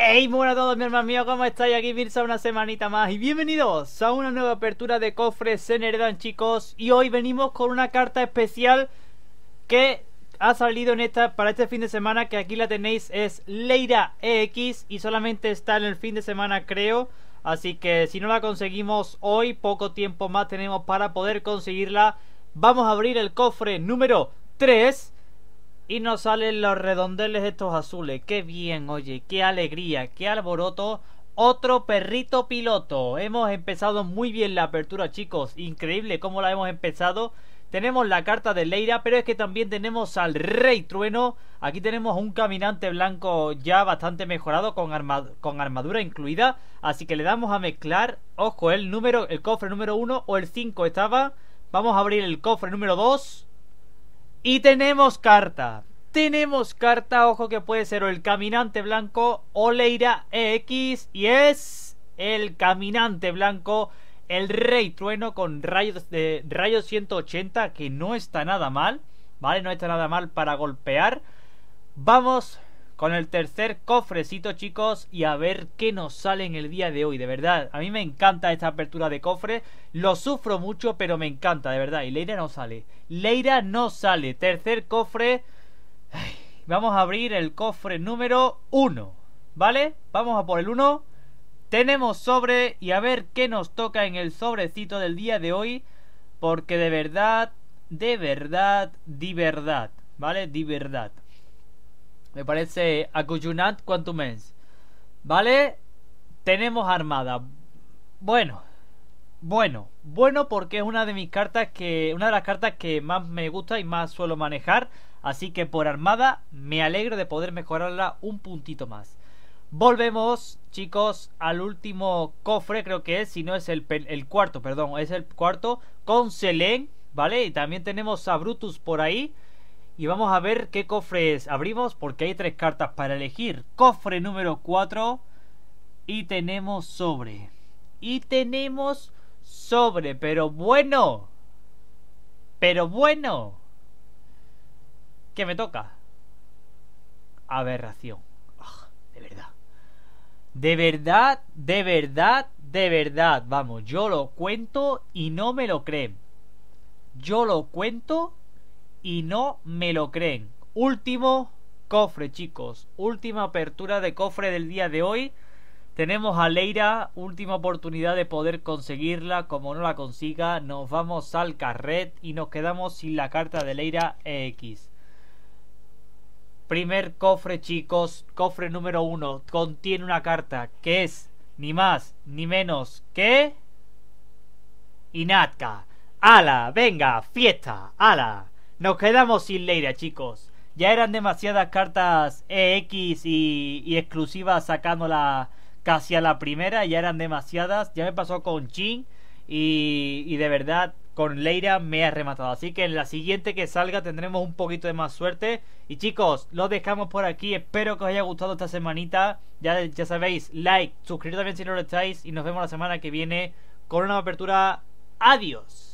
Hey, buenas a todos, mi hermano mío, ¿cómo estáis? Aquí Mirza una semanita más y bienvenidos a una nueva apertura de cofres en chicos. Y hoy venimos con una carta especial que ha salido en para este fin de semana, que aquí la tenéis, es Leira EX y solamente está en el fin de semana, creo. Así que si no la conseguimos hoy, poco tiempo más tenemos para poder conseguirla. Vamos a abrir el cofre número 3 y nos salen los redondeles estos azules. Qué bien, oye, qué alegría, qué alboroto. Otro perrito piloto. Hemos empezado muy bien la apertura, chicos. Increíble cómo la hemos empezado. Tenemos la carta de Leira, pero es que también tenemos al Rey Trueno. Aquí tenemos un caminante blanco ya bastante mejorado con, armadura incluida. Así que le damos a mezclar. Ojo, el número, el cofre número 1 o el 5 estaba. Vamos a abrir el cofre número 2. Y tenemos carta tenemos carta, ojo que puede ser o el caminante blanco o Leira EX y es el caminante blanco, el rey trueno con rayos de rayos 180 que no está nada mal, ¿vale? No está nada mal para golpear. Vamos con el tercer cofrecito, chicos, y a ver qué nos sale en el día de hoy, de verdad. A mí me encanta esta apertura de cofre, lo sufro mucho, pero me encanta, de verdad. Y Leira no sale. Leira no sale. Tercer cofre Vamos a abrir el cofre número 1. ¿Vale? Vamos a por el 1. Tenemos sobre y a ver qué nos toca en el sobrecito del día de hoy. Porque de verdad, de verdad, de verdad. ¿Vale? De verdad. Me parece Acuyunat Quantumens. ¿Vale? Tenemos armada. Bueno, bueno, bueno porque es una de mis cartas que. Una de las cartas que más me gusta y más suelo manejar. Así que por armada me alegro de poder mejorarla un puntito más. Volvemos, chicos, al último cofre, creo que es, si no es el, cuarto, perdón, es el cuarto, con Selén, ¿vale? Y también tenemos a Brutus por ahí. Y vamos a ver qué cofres abrimos, porque hay tres cartas para elegir. Cofre número 4. Y tenemos sobre. Y tenemos sobre, pero bueno. Pero bueno. ¿Qué me toca? Aberración. Ah, de verdad. De verdad, de verdad, de verdad. Vamos, yo lo cuento y no me lo creen. Yo lo cuento y no me lo creen. Último cofre, chicos. Última apertura de cofre del día de hoy. Tenemos a Leira, última oportunidad de poder conseguirla. Como no la consiga, nos vamos al carret y nos quedamos sin la carta de Leira EX. Primer cofre, chicos. Cofre número uno. Contiene una carta que es ni más ni menos que. Inatka. ¡Hala! ¡Venga! ¡Fiesta! ¡Hala! Nos quedamos sin Leira, chicos. Ya eran demasiadas cartas EX y, y exclusivas sacándola casi a la primera, ya eran demasiadas. Ya me pasó con Chin y, y de verdad con Leira me ha rematado. Así que en la siguiente que salga tendremos un poquito de más suerte. Y chicos, lo dejamos por aquí. Espero que os haya gustado esta semanita. Ya, ya sabéis, like, suscribiros también si no lo estáis. Y nos vemos la semana que viene con una apertura. Adiós.